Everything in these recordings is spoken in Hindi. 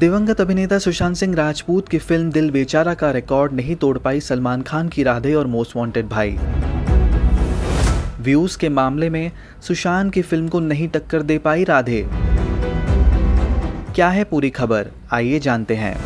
दिवंगत अभिनेता सुशांत सिंह राजपूत की फिल्म दिल बेचारा का रिकॉर्ड नहीं तोड़ पाई सलमान खान की राधे और मोस्ट वांटेड भाई व्यूज के मामले में सुशांत की फिल्म को नहीं टक्कर दे पाई राधे क्या है पूरी खबर आइए जानते हैं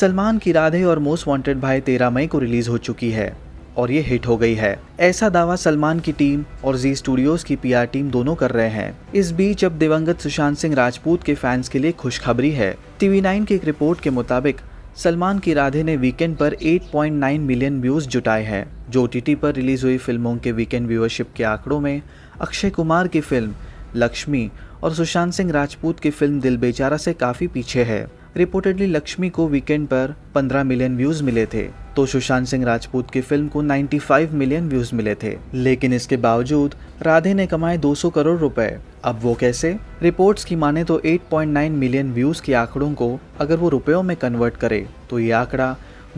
सलमान की राधे और मोस्ट वांटेड भाई तेरह मई को रिलीज हो चुकी है और ये हिट हो गई है ऐसा दावा सलमान की टीम और जी स्टूडियोज की पीआर टीम दोनों कर रहे हैं इस बीच अब दिवंगत सुशांत सिंह राजपूत के फैंस के लिए खुशखबरी है टीवी नाइन की एक रिपोर्ट के मुताबिक सलमान की राधे ने वीकेंड पर 8.9 मिलियन व्यूज जुटाए हैं जो टी पर रिलीज हुई फिल्मों के वीकेंड व्यूअरशिप के आंकड़ों में अक्षय कुमार की फिल्म लक्ष्मी और सुशांत सिंह राजपूत की फिल्म दिल बेचारा से काफ़ी पीछे है रिपोर्टेडली लक्ष्मी को वीकेंड पर 15 मिलियन व्यूज मिले थे तो सुशांत सिंह राजपूत की फिल्म को 95 मिलियन व्यूज मिले थे लेकिन इसके बावजूद राधे ने कमाए 200 करोड़ रुपए अब वो कैसे रिपोर्ट्स की माने तो 8.9 मिलियन व्यूज के आंकड़ों को अगर वो रुपयों में कन्वर्ट करे तो ये आंकड़ा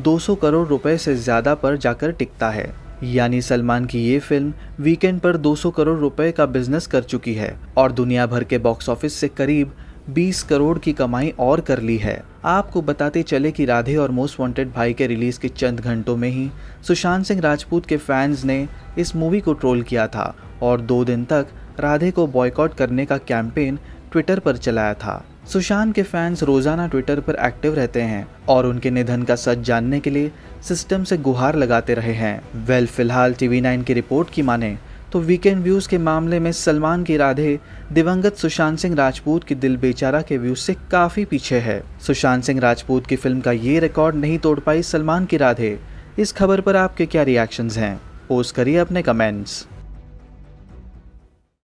200 करोड़ रुपए से ज्यादा पर जाकर टिकता है यानी सलमान की ये फिल्म वीकेंड पर 200 करोड़ रुपए का बिजनेस कर चुकी है और दुनिया भर के बॉक्स ऑफिस से करीब बीस करोड़ की कमाई और कर ली है आपको बताते चले कि राधे और मोस्ट वांटेड भाई के रिलीज के चंद घंटों में ही सुशांत सिंह राजपूत के फैंस ने इस मूवी को ट्रोल किया था और दो दिन तक राधे को बॉयकॉट करने का कैंपेन ट्विटर पर चलाया था सुशांत के फैंस रोजाना ट्विटर पर एक्टिव रहते हैं और उनके निधन का सच जानने के लिए सिस्टम से गुहार लगाते रहे हैं वेल फिलहाल टीवी नाइन की रिपोर्ट की माने तो वीकेंड व्यूज़ के मामले में सलमान की राधे दिवंगत सुशांत सिंह राजपूत की दिल बेचारा के व्यूज से काफ़ी पीछे है सुशांत सिंह राजपूत की फिल्म का ये रिकॉर्ड नहीं तोड़ पाई सलमान की राधे इस खबर पर आपके क्या रिएक्शंस हैं पोस्ट करिए अपने कमेंट्स